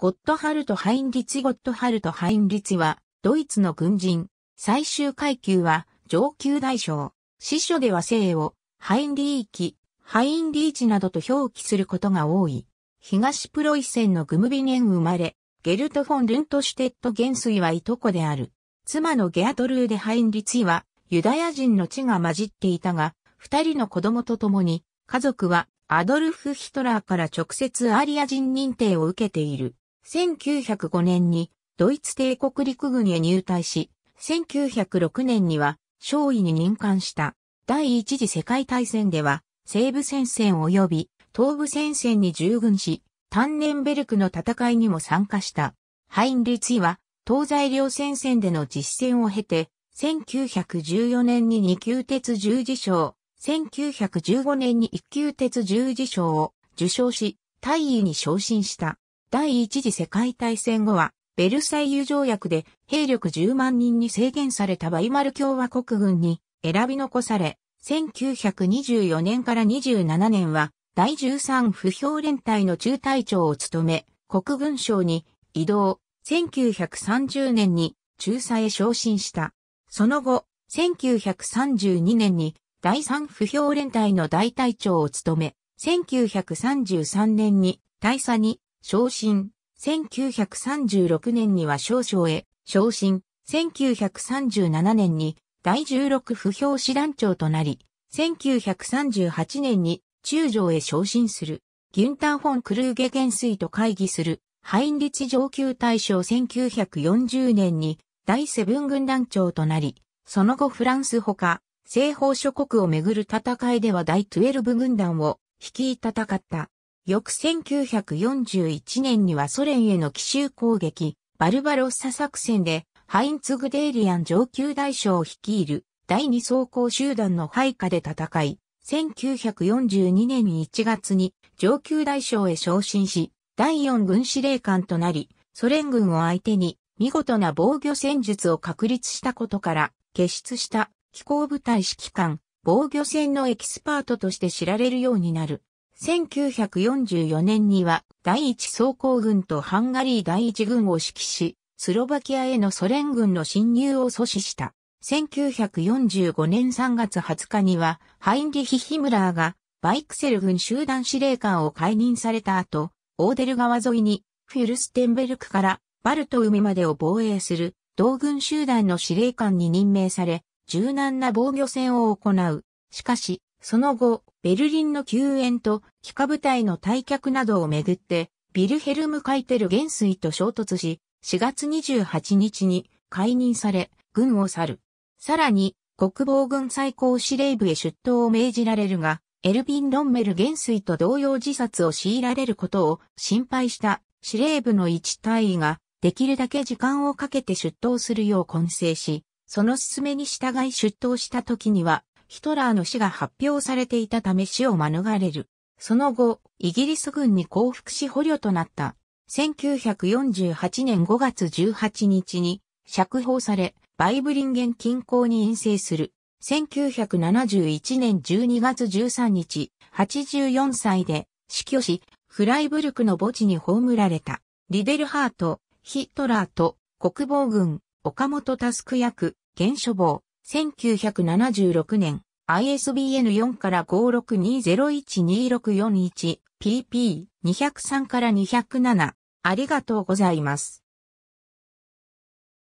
ゴットハルト・ハインリツィ・ゴットハルト・ハインリツィは、ドイツの軍人、最終階級は、上級大将、司書では姓を、ハインリーキ、ハインリーチなどと表記することが多い。東プロイセンのグムビネン生まれ、ゲルト・フォン・ルントシュテット元帥はいとこである。妻のゲアトルーデ・ハインリツィは、ユダヤ人の血が混じっていたが、二人の子供と共に、家族はアドルフ・ヒトラーから直接アリア人認定を受けている。1905年にドイツ帝国陸軍へ入隊し、1906年には少尉に任官した。第一次世界大戦では西部戦線及び東部戦線に従軍し、タンネンベルクの戦いにも参加した。ハインリツィは東西両戦線での実戦を経て、1914年に2級鉄十字章、1915年に1級鉄十字章を受章し、大尉に昇進した。第一次世界大戦後は、ベルサイユ条約で兵力10万人に制限されたバイマル共和国軍に選び残され、1924年から27年は第13不評連隊の中隊長を務め、国軍省に移動、1930年に中佐へ昇進した。その後、1932年に第3不評連隊の大隊長を務め、1933年に大佐に昇進、1936年には少将へ、昇進、1937年に第16不評師団長となり、1938年に中将へ昇進する、ギュンター・フォン・クルーゲ元帥と会議する、ハインリチ上級大将1940年に第セブン軍団長となり、その後フランスほか、西方諸国をめぐる戦いでは第12軍団を率い戦った。翌1941年にはソ連への奇襲攻撃、バルバロッサ作戦で、ハインツ・グデーリアン上級大将を率いる第二装甲集団の配下で戦い、1942年1月に上級大将へ昇進し、第4軍司令官となり、ソ連軍を相手に見事な防御戦術を確立したことから、結出した機構部隊指揮官、防御戦のエキスパートとして知られるようになる。1944年には第一装甲軍とハンガリー第一軍を指揮し、スロバキアへのソ連軍の侵入を阻止した。1945年3月20日には、ハインリヒ・ヒムラーが、バイクセル軍集団司令官を解任された後、オーデル川沿いに、フュルステンベルクからバルト海までを防衛する、同軍集団の司令官に任命され、柔軟な防御戦を行う。しかし、その後、ベルリンの救援と幾何部隊の退却などをめぐって、ビルヘルム・カイテル元帥と衝突し、4月28日に解任され、軍を去る。さらに、国防軍最高司令部へ出頭を命じられるが、エルビン・ロンメル元帥と同様自殺を強いられることを心配した司令部の一隊員が、できるだけ時間をかけて出頭するよう混成し、その勧めに従い出頭した時には、ヒトラーの死が発表されていたため死を免れる。その後、イギリス軍に降伏し捕虜となった。1948年5月18日に釈放され、バイブリンゲン近郊に遠征する。1971年12月13日、84歳で死去し、フライブルクの墓地に葬られた。リデルハート、ヒトラーと国防軍、岡本タスク役、現処防、1976年、ISBN4 から5 6 2 0 1 2 6 4 1 p p 2 0 3から207。ありがとうございます。